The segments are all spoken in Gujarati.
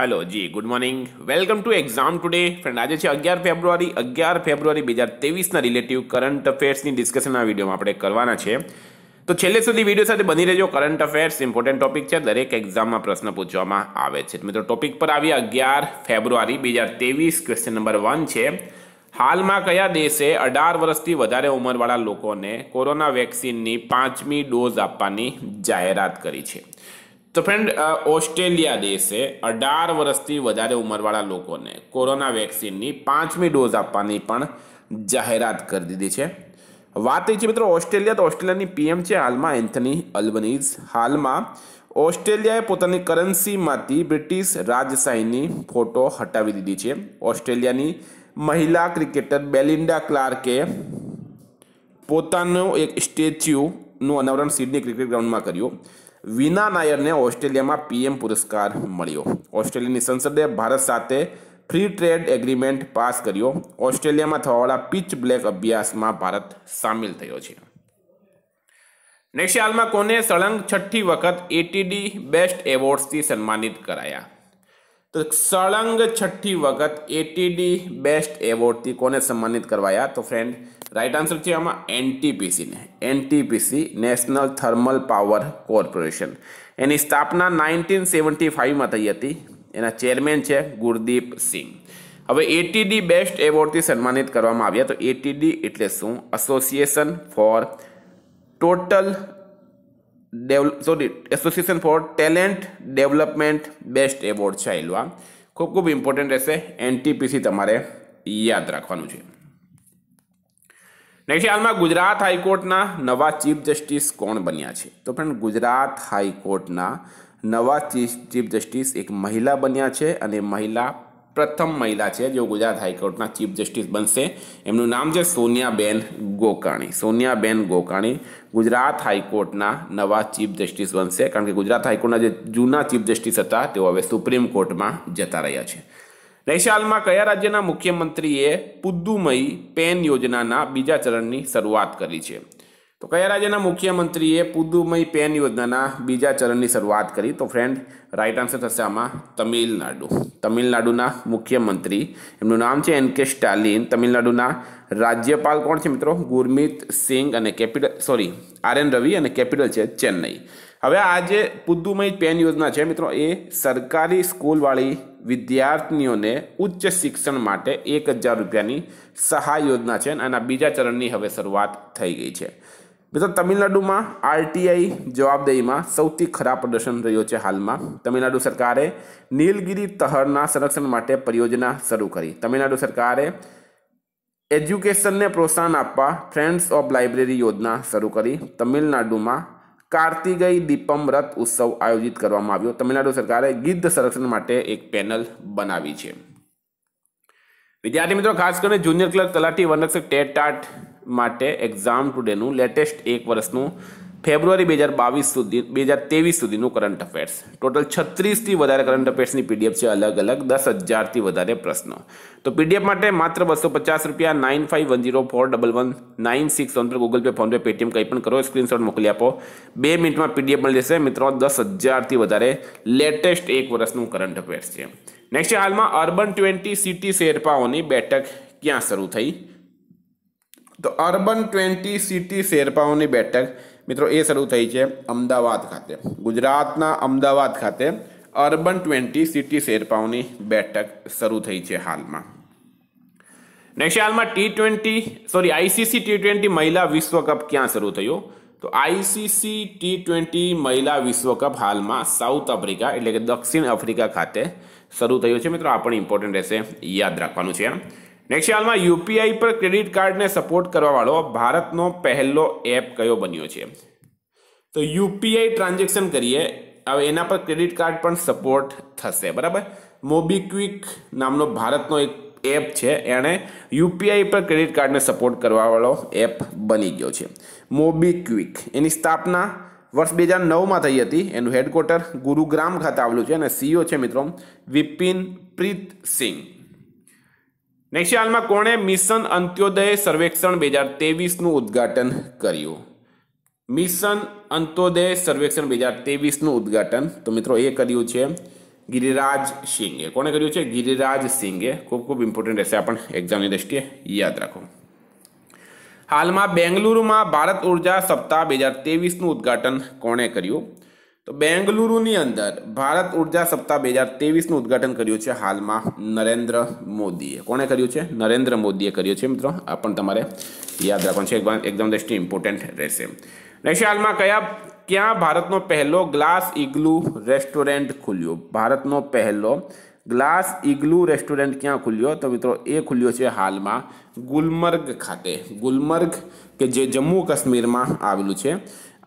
હેલો જી good morning welcome to exam today friend આજે છે અગિયાર ફેબ્રુઆરી અગિયાર ફેબ્રુઆરી બે હજાર તેવીસના રિલેટિવ કરંટ અફેર્સની ડિસ્કશનના વિડીયોમાં આપણે કરવાના છે તો છેલ્લે સુધી વિડીયો સાથે બની રહેજો કરંટ અફેર્સ ઇમ્પોર્ટન્ટ ટોપિક છે દરેક એક્ઝામમાં પ્રશ્ન પૂછવામાં આવે છે મિત્રો ટોપિક પર આવી અગિયાર ફેબ્રુઆરી બે હજાર તેવીસ ક્વેશ્ચન નંબર વન છે હાલમાં કયા દેશે અઢાર વર્ષથી વધારે ઉંમરવાળા લોકોને કોરોના વેક્સિનની પાંચમી ડોઝ આપવાની જાહેરાત કરી છે તો ફ્રેન્ડ ઓસ્ટ્રેલિયા દેશે અઢાર વર્ષથી વધારે ઉંમરવાળા લોકોને કોરોના વેક્સિનની પાંચમી ડોઝ આપવાની પણ જાહેરાત કરી દીધી છે વાત એ છે મિત્રો ઓસ્ટ્રેલિયા તો ઓસ્ટ્રેલિયાની પીએમ છે હાલમાં એન્થની અલ્બનીઝ હાલમાં ઓસ્ટ્રેલિયાએ પોતાની કરન્સીમાંથી બ્રિટિશ રાજશાહીની ફોટો હટાવી દીધી છે ઓસ્ટ્રેલિયાની મહિલા ક્રિકેટર બેલિન્ડા ક્લાર્કે પોતાનું એક સ્ટેચ્યુનું અનાવરણ સિડની ક્રિકેટ ગ્રાઉન્ડમાં કર્યું વિના નાયરને ઓસ્ટ્રેલિયામાં પીએમ પુરસ્કાર મળ્યો ઓસ્ટ્રેલિયાની સંસદે ભારત સાથે ફ્રી ટ્રેડ એગ્રીમેન્ટ પાસ કર્યો ઓસ્ટ્રેલિયામાં થવાવાળા પીચ બ્લેક અભ્યાસમાં ભારત સામેલ થયો છે નેક્સ્ટ હાલમાં કોને સળંગ છઠ્ઠી વખત એટીડી બેસ્ટ એવોર્ડ્સથી સન્માનિત કરાયા તો સળંગ છઠ્ઠી વખત એટીડી બેસ્ટ એવોર્ડથી કોને સન્માનિત કરવાયા તો ફ્રેન્ડ રાઈટ આન્સર છે આમાં એનટીપીસીને NTPC National Thermal Power Corporation એની સ્થાપના નાઇન્ટીન સેવન્ટી ફાઇવમાં થઈ હતી એના ચેરમેન છે ગુરદીપ સિંહ હવે એટીડી બેસ્ટ એવોર્ડથી સન્માનિત કરવામાં આવ્યા તો એટીડી એટલે શું Association for total sorry Association for Talent Development best award છે આવેલું આ ખૂબ ખૂબ ઇમ્પોર્ટન્ટ રહેશે એનટીપીસી તમારે યાદ રાખવાનું છે નેક્સ્ટ હાલમાં ગુજરાત હાઈકોર્ટના નવા ચીફ જસ્ટિસ કોણ બન્યા છે તો ફ્રેન્ડ ગુજરાત હાઈકોર્ટના નવા ચીફ જસ્ટિસ એક મહિલા બન્યા છે અને મહિલા પ્રથમ મહિલા છે જેઓ ગુજરાત હાઈકોર્ટના ચીફ જસ્ટિસ બનશે એમનું નામ છે સોનિયાબેન ગોકાણી સોનિયાબેન ગોકાણી ગુજરાત હાઈકોર્ટના નવા ચીફ જસ્ટિસ બનશે કારણ કે ગુજરાત હાઈકોર્ટના જે જૂના ચીફ જસ્ટિસ હતા તેઓ હવે સુપ્રીમ કોર્ટમાં જતા રહ્યા છે નૈશાલમાં કયા રાજ્યના મુખ્યમંત્રીએ પુદ્દુમઈ પેન યોજનાના બીજા ચરણની શરૂઆત કરી છે તો કયા રાજ્યના મુખ્યમંત્રીએ પુદુમય પેન યોજનાના બીજા ચરણની શરૂઆત કરી તો ફ્રેન્ડ રાઇટ આન્સર થશે આમાં તમિલનાડુ તમિલનાડુના મુખ્યમંત્રી એમનું નામ છે એન કે સ્ટાલિન તમિલનાડુના રાજ્યપાલ કોણ છે મિત્રો ગુરમીત સિંઘ અને કેપિટલ સોરી આર્યન રવિ અને કેપિટલ છે ચેન્નઈ હવે આ જે પુદુમઈ પેન યોજના છે મિત્રો એ સરકારી સ્કૂલવાળી વિદ્યાર્થીઓને ઉચ્ચ શિક્ષણ માટે એક હજાર રૂપિયાની સહાય યોજના છે અને આના બીજા ચરણની હવે શરૂઆત થઈ ગઈ છે મિત્રો તમિલનાડુમાં આરટીઆઈ જવાબદારીમાં સૌથી ખરાબ પ્રદર્શન રહ્યો છે હાલમાં તમિલનાડુ સરકારે નીલગિરી તહરના સંરક્ષણ માટે પરિયોજના શરૂ કરી તમિલનાડુ સરકારે એજ્યુકેશનને પ્રોત્સાહન આપવા ફ્રેન્ડ્સ ઓફ લાઇબ્રેરી યોજના શરૂ કરી તમિલનાડુમાં કાર્તિગઈ દીપમ રથ ઉત્સવ આયોજિત કરવામાં આવ્યો તમિલનાડુ સરકારે ગીધ સંરક્ષણ માટે એક પેનલ બનાવી છે વિદ્યાર્થી મિત્રો ખાસ કરીને જુનિયર ક્લર્ક તલાટી વનરક્ષક ટેટ ટાટ માટે એક્ઝામ ટુડેનું લેટેસ્ટ એક વર્ષનું ફેબ્રુઆરી બે હજાર બાવીસ સુધી બે હજાર ત્રેવીસ સુધીનું કરંટ અફેર્સ ટોટલ છત્રીસથી વધારે કરંટ અફેર્સની પીડીએફ છે અલગ અલગ દસ હજારથી વધારે પ્રશ્નો તો પીડીએફ માટે માત્ર બસો પચાસ રૂપિયા nine five one zero four double one nine six one પર ગૂગલ પે ફોનપે પેટીએમ કંઈ પણ કરો સ્ક્રીનશોટ મોકલી આપો બે મિનિટમાં પીડીએફ મળી જશે મિત્રો દસ હજારથી વધારે લેટેસ્ટ એક વર્ષનું કરંટ અફેર્સ છે નેક્સ્ટ હાલમાં અર્બન ટ્વેન્ટી સિટી શેરપાઓની બેઠક ક્યાં શરૂ થઈ તો અર્બન ટ્વેન્ટી સિટી શેરપાઓની બેઠક મિત્રો એ શરૂ થઈ છે અમદાવાદ ખાતે ગુજરાતના અમદાવાદ ખાતે અર્બન ટ્વેન્ટી સિટી શેરપાઓની બેઠક શરૂ થઈ છે હાલમાં નેક્સ્ટ હાલમાં T twenty sorry ICC T twenty મહિલા વિશ્વકપ ક્યાં શરૂ થયો તો આઈસીસી ટી ટ્વેન્ટી મહિલા વિશ્વકપ હાલમાં સાઉથ આફ્રિકા એટલે કે દક્ષિણ આફ્રિકા ખાતે શરૂ થયો છે મિત્રો આ પણ ઇમ્પોર્ટન્ટ રહેશે યાદ રાખવાનું છે એમ નેક્સ્ટ હાલમાં યુપીઆઈ પર ક્રેડિટ કાર્ડને સપોર્ટ કરવાવાળો ભારતનો પહેલો એપ કયો બન્યો છે તો યુપીઆઈ ટ્રાન્ઝેક્શન કરીએ હવે એના પર ક્રેડિટ કાર્ડ પણ સપોર્ટ થશે બરાબર મોબીક્વિક નામનો ભારતનો એક એપ છે એણે યુપીઆઈ પર ક્રેડિટ કાર્ડને સપોર્ટ કરવાવાળો એપ બની ગયો છે મોબીક્વિક એની સ્થાપના વર્ષ બે હજાર નવમાં થઈ હતી એનું હેડક્વાર્ટર ગુરુગ્રામ ખાતે આવેલું છે અને સીઓ છે મિત્રો વિપિન પ્રીત નેક્સ્ટ હાલમાં કોણે મિશન અંત્યોદય સર્વેક્ષણ બે હજાર તેવીસનું ઉદ્ઘાટન કર્યું મિશન અંત્યોદય સર્વેક્ષણ બે હજાર તેવીસનું ઉદ્ઘાટન તો મિત્રો એ કર્યું છે ગિરિરાજ સિંઘે કોણે કર્યું છે ગિરિરાજ સિંઘે ખૂબ ખૂબ ઇમ્પોર્ટન્ટ રહેશે આપણ એક્ઝામની દ્રષ્ટિએ યાદ રાખો હાલમાં બેંગલુરુમાં ભારત ઉર્જા સપ્તાહ બે હજાર તેવીસનું ઉદ્ઘાટન કોણે કર્યું તો બેંગલુરુની અંદર ભારત ઉર્જા સપ્તાહ બે હજાર તેવીસનું ઉદઘાટન કર્યું છે હાલમાં નરેન્દ્ર મોદીએ કોણે કર્યું છે નરેન્દ્ર મોદીએ કર્યું છે મિત્રો આ પણ તમારે યાદ રાખવાનું છે એકદમ દ્રષ્ટિ ઇમ્પોર્ટન્ટ રહેશે નેક્સ્ટ હાલમાં કયા ક્યાં ભારતનો પહેલો ગ્લાસ ઇગ્લુ રેસ્ટોરન્ટ ખુલ્યો ભારતનો પહેલો ગ્લાસ ઇગ્લુ રેસ્ટોરન્ટ ક્યાં ખુલ્યો તો મિત્રો એ ખુલ્યો છે હાલમાં ગુલમર્ગ ખાતે ગુલમર્ગ કે જે જમ્મુ કાશ્મીરમાં આવેલું છે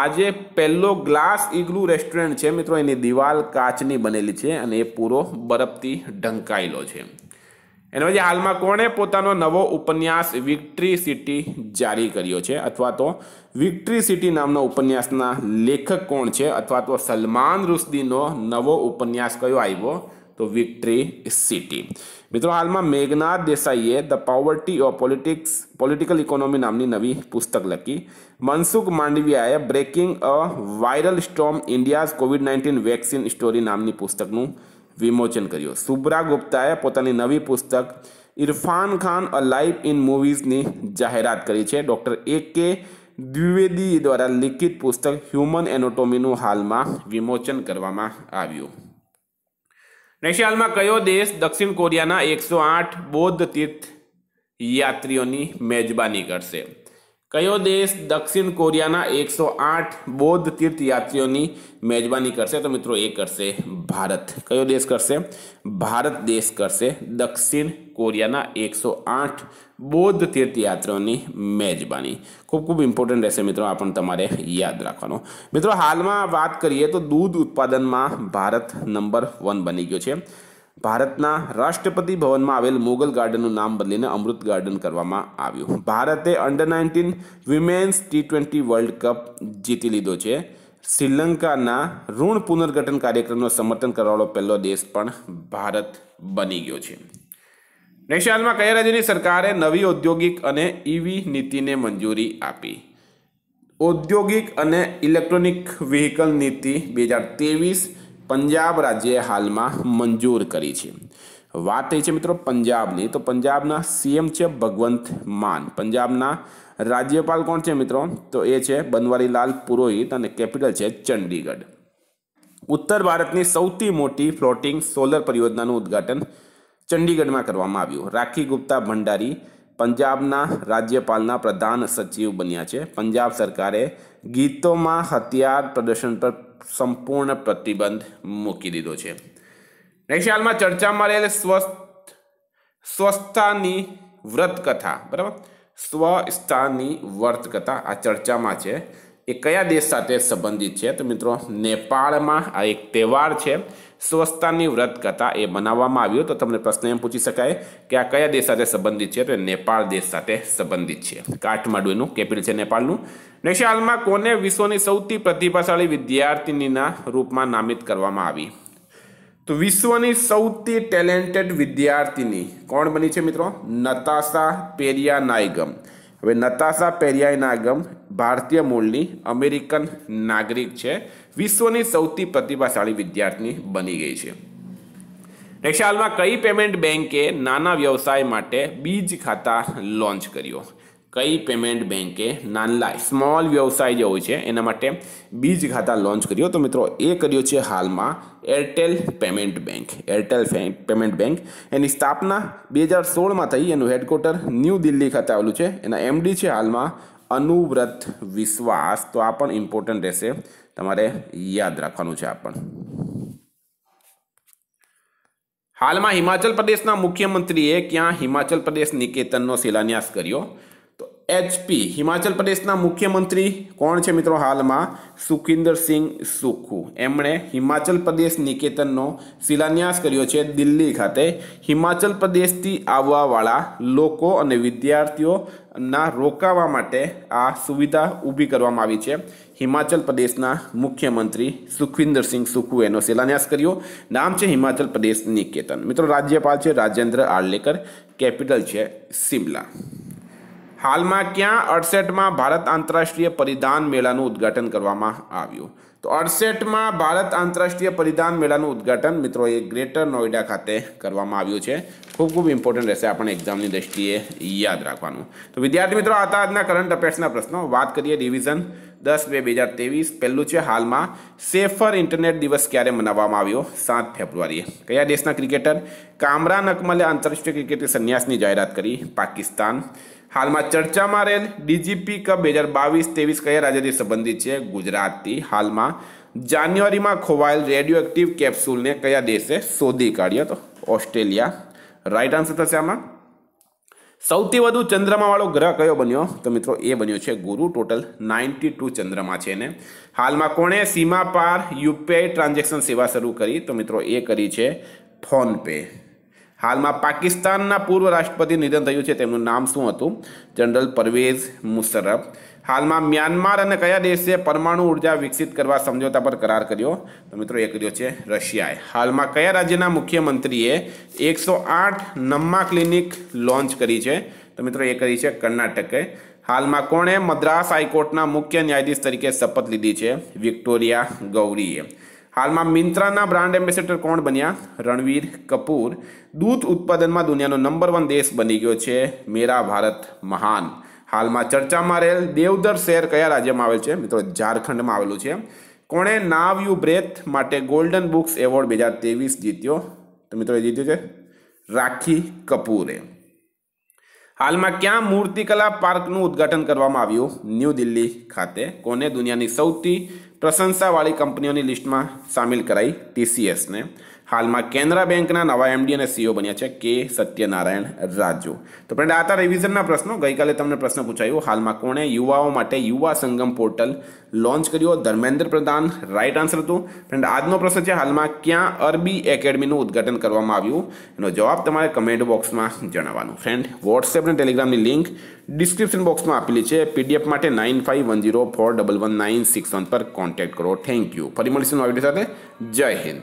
આજે પહેલો ગ્લાસ ઇગ્લુ રેસ્ટોરન્ટ છે મિત્રો એની દિવાલ કાચની બનેલી છે અને એ પૂરો બરફથી ઢંકાયેલો છે એના પછી હાલમાં કોણે પોતાનો નવો ઉપન્યાસ વિક્ટ્રી સિટી જારી કર્યો છે અથવા તો વિક્ટ્રી સિટી નામનો ઉપન્યાસના લેખક કોણ છે અથવા તો સલમાન રુશ્દીનો નવો ઉપન્યાસ કયો આવ્યો તો વિક્ટરી સિટી મિત્રો હાલમાં મેઘનાથ દેસાઈએ the poverty of politics political economy નામની નવી પુસ્તક લખી મનસુખ માંડવિયાએ breaking a viral storm India's COVID nineteen vaccine story નામની પુસ્તકનું વિમોચન કર્યું સુબ્રા ગુપ્તાએ પોતાની નવી પુસ્તક Irfan Khan a life in મૂવીઝની જાહેરાત કરી છે ડૉક્ટર એ કે દ્વિવેદી દ્વારા લિખિત પુસ્તક હ્યુમન એનોટોમીનું હાલમાં વિમોચન કરવામાં આવ્યું નેશિયાલમાં કયો દેશ દક્ષિણ કોરિયાના એકસો આઠ બૌદ્ધ તીર્થ યાત્રીઓની મેજબાની કરશે કયો દેશ દક્ષિણ કોરિયાના એકસો આઠ બૌદ્ધ તીર્થયાત્રીઓની મેજબાની કરશે તો મિત્રો એ કરશે ભારત કયો દેશ કરશે ભારત દેશ કરશે દક્ષિણ કોરિયાના એકસો આઠ બૌદ્ધ તીર્થયાત્રીઓની મેજબાની ખૂબ ખૂબ ઇમ્પોર્ટન્ટ રહેશે મિત્રો આ પણ તમારે યાદ રાખવાનો મિત્રો હાલમાં વાત કરીએ તો દૂધ ઉત્પાદનમાં ભારત નંબર વન બની ગયો છે ભારતના રાષ્ટ્રપતિ ભવનમાં આવેલ મોગલ ગાર્ડનનું નામ બદલીને અમૃત ગાર્ડન કરવામાં આવ્યું ભારતે under nineteen women's T twenty world cup જીતી લીધો છે શ્રીલંકાના ઋણ પુનર્ગઠન કાર્યક્રમનો સમર્થન કરવાનો પહેલો દેશ પણ ભારત બની ગયો છે નેક્સ્ટ હાલમાં કયા રાજ્યની સરકારે નવી ઔદ્યોગિક અને ઈવી e નીતિને મંજૂરી આપી ઔદ્યોગિક અને ઇલેક્ટ્રોનિક વ્હીકલ નીતિ બે હજાર ત્રેવીસ પંજાબ રાજ્યે હાલમાં મંજૂર કરી છે વાત એ છે મિત્રો પંજાબની તો પંજાબના સીએમ છે ભગવંત માન પંજાબના રાજ્યપાલ કોણ છે મિત્રો તો એ છે બનવારીલાલ પુરોહિત અને કેપિટલ છે ચંડીગઢ ઉત્તર ભારતની સૌથી મોટી ફ્લોટિંગ સોલર પરિયોજનાનું ઉદ્ઘાટન ચંડીગઢમાં કરવામાં આવ્યું રાખી ગુપ્તા ભંડારી પંજાબના રાજ્યપાલના પ્રધાન સચિવ બન્યા છે પંજાબ સરકારે ગીતોમાં હથિયાર પ્રદર્શન પર સંપૂર્ણ પ્રતિબંધ મૂકી દીધો છે નેક્સ્ટ હાલમાં ચર્ચામાં રહેલ સ્વસ્થ સ્વસ્થતાની વ્રતકથા બરાબર સ્વસ્થાની વ્રતકથા આ ચર્ચામાં છે એ કયા દેશ સાથે સંબંધિત છે તો મિત્રો નેપાળમાં આ એક તહેવાર છે સ્વસ્થાની વ્રત કથા એ બનાવવામાં આવ્યું તો તમને પ્રશ્ન એમ પૂછી શકાય કે આ કયા દેશ સાથે સંબંધિત છે તો નેપાળ દેશ સાથે સંબંધિત છે કાઠમાંડુ એનું કેપિટલ છે નેપાળનું નેક્સ્ટ હાલમાં કોને વિશ્વની સૌથી પ્રતિભાશાળી વિદ્યાર્થિનીના રૂપમાં નામિત કરવામાં આવી તો વિશ્વની સૌથી ટેલેન્ટેડ વિદ્યાર્થીની કોણ બની છે મિત્રો નતાશા પેરિયા નાયગમ હવે નતાશા પેરિયાનાગમ ભારતીય મૂળની અમેરિકન નાગરિક છે વિશ્વની સૌથી પ્રતિભાશાળી વિદ્યાર્થી બની ગઈ છે નેક્સ્ટ હાલમાં કઈ પેમેન્ટ બેન્કે નાના વ્યવસાય માટે બીજ ખાતા લોન્ચ કર્યો કઈ પેમેન્ટ બેન્કે નાનલા સ્મોલ વ્યવસાય જે હોય છે એના માટે બીજ ખાતા લોન્ચ કર્યો તો મિત્રો એ કર્યો છે હાલમાં Airtel payment bank Airtel payment bank એની સ્થાપના બે હજાર સોળમાં થઈ એનું હેડક્વાર્ટર ન્યૂ દિલ્હી ખાતે આવેલું છે એના એમડી છે હાલમાં અનુવ્રત વિશ્વાસ તો આ પણ ઇમ્પોર્ટન્ટ રહેશે તમારે યાદ રાખવાનું છે આ પણ હાલમાં હિમાચલ પ્રદેશના મુખ્યમંત્રીએ ક્યાં હિમાચલ પ્રદેશ નિકેતનનો શિલાન્યાસ કર્યો એચપી હિમાચલ પ્રદેશના મુખ્યમંત્રી કોણ છે મિત્રો હાલમાં સુખિન્દરસિંહ સુખુ એમણે હિમાચલ પ્રદેશ નિકેતનનો શિલાન્યાસ કર્યો છે દિલ્હી ખાતે હિમાચલ પ્રદેશથી આવવાવાળા લોકો અને વિદ્યાર્થીઓના રોકાવા માટે આ સુવિધા ઊભી કરવામાં આવી છે હિમાચલ પ્રદેશના મુખ્યમંત્રી સુખવિન્દરસિંહ સુખુ એનો શિલાન્યાસ કર્યો નામ છે હિમાચલ પ્રદેશ નિકેતન મિત્રો રાજ્યપાલ છે રાજેન્દ્ર આર્લેકર કેપિટલ છે સિમલા હાલમાં ક્યાં અડસઠમાં ભારત આંતરરાષ્ટ્રીય પરિધાન મેળાનું ઉદ્ઘાટન કરવામાં આવ્યું તો અડસઠમાં ભારત આંતરરાષ્ટ્રીય પરિધાન મેળાનું ઉદ્ઘાટન મિત્રો એ ગ્રેટર નોઈડા ખાતે કરવામાં આવ્યું છે ખૂબ ખૂબ ઇમ્પોર્ટન્ટ રહેશે આપણે એક્ઝામની દ્રષ્ટિએ યાદ રાખવાનું તો વિદ્યાર્થી મિત્રો આતા આજના કરંટ અફેર્સના પ્રશ્નો વાત કરીએ ડિવિઝન દસ બે બે હજાર ત્રેવીસ પહેલું છે હાલમાં સેફર ઇન્ટરનેટ દિવસ ક્યારે મનાવવામાં આવ્યો સાત ફેબ્રુઆરીએ કયા દેશના ક્રિકેટર કામરાન અકમલે આંતરરાષ્ટ્રીય ક્રિકેટે સંન્યાસની જાહેરાત કરી પાકિસ્તાન હાલમાં ચર્ચામાં રહેલ ડીજીપી કપ બે હજાર બાવીસ ત્રેવીસ કયા રાજ્યથી સંબંધિત છે ગુજરાતથી હાલમાં જાન્યુઆરીમાં ખોવાયેલ રેડિયો એક્ટિવ કેપ્સ્યુલને કયા દેશે શોધી કાઢ્યો તો ઓસ્ટ્રેલિયા રાઈટ આન્સર થશે આમાં સૌથી વધુ ચંદ્રમાવાળો ગ્રહ કયો બન્યો તો મિત્રો એ બન્યો છે ગુરુ ટોટલ નાઇન્ટી ટુ ચંદ્રમા છે ને હાલમાં કોણે સીમા પાર યુપીઆઈ ટ્રાન્ઝેક્શન સેવા શરૂ કરી તો મિત્રો એ કરી છે ફોનપે હાલમાં પાકિસ્તાનના પૂર્વ રાષ્ટ્રપતિ નિધન થયું છે તેમનું નામ શું હતું જનરલ પરવેઝ મુશરફ હાલમાં મ્યાનમાર અને કયા દેશે પરમાણુ ઉર્જા વિકસિત કરવા સમજોતા પર કરાર કર્યો તો મિત્રો એ કર્યો છે રશિયાએ હાલમાં કયા રાજ્યના મુખ્યમંત્રીએ એકસો આઠ નમ્મા ક્લિનિક લોન્ચ કરી છે તો મિત્રો એ કરી છે કર્ણાટકે હાલમાં કોણે મદ્રાસ હાઈકોર્ટના મુખ્ય ન્યાયાધીશ તરીકે શપથ લીધી છે વિક્ટોરિયા ગૌરીએ હાલમાં મિન્ત્રાના બ્રાન્ડ એમ્બેસેડર કોણ બન્યા રણવીર કપૂર દૂધ ઉત્પાદનમાં દુનિયાનો નંબર વન દેશ બની ગયો છે મેરા ભારત મહાન હાલમાં ચર્ચામાં રહેલ દેવદર શહેર કયા રાજ્યમાં આવેલ છે મિત્રો ઝારખંડમાં આવેલું છે કોણે નાવ યુ બ્રેથ માટે ગોલ્ડન બુક્સ એવોર્ડ બે હજાર તેવીસ જીત્યો તો મિત્રો એ જીત્યો છે રાખી કપૂરે હાલમાં ક્યાં મૂર્તિકલા પાર્કનું ઉદ્ઘાટન કરવામાં આવ્યું ન્યૂ દિલ્હી ખાતે કોને દુનિયાની સૌથી પ્રશંસાવાળી કંપનીઓની લિસ્ટમાં સામેલ કરાઈ ટીસીએસને હાલમાં કેનરા બેંકના નવા એમડી અને સીઓ e બન્યા છે કે સત્યનારાયણ રાજુ તો ફ્રેન્ડ આ રિવિઝનના પ્રશ્નો ગઈકાલે તમને પ્રશ્ન પૂછાયો હાલમાં કોણે યુવાઓ માટે યુવા સંગમ પોર્ટલ લોન્ચ કર્યો ધર્મેન્દ્ર પ્રધાન રાઇટ આન્સર હતું ફ્રેન્ડ આજનો પ્રશ્ન છે હાલમાં ક્યાં અરબી એકેડમીનું ઉદ્ઘાટન કરવામાં આવ્યું એનો જવાબ તમારે કમેન્ટ બોક્સમાં જણાવવાનું ફ્રેન્ડ વોટ્સએપ અને ટેલિગ્રામની લિંક ડિસ્ક્રિપ્શન બોક્સમાં આપેલી છે પીડીએફ માટે nine five one zero four double one nine six one પર કોન્ટેક્ટ કરો થેન્ક યુ ફરી મળીશું નવા વિડીયો સાથે જય હિન્દ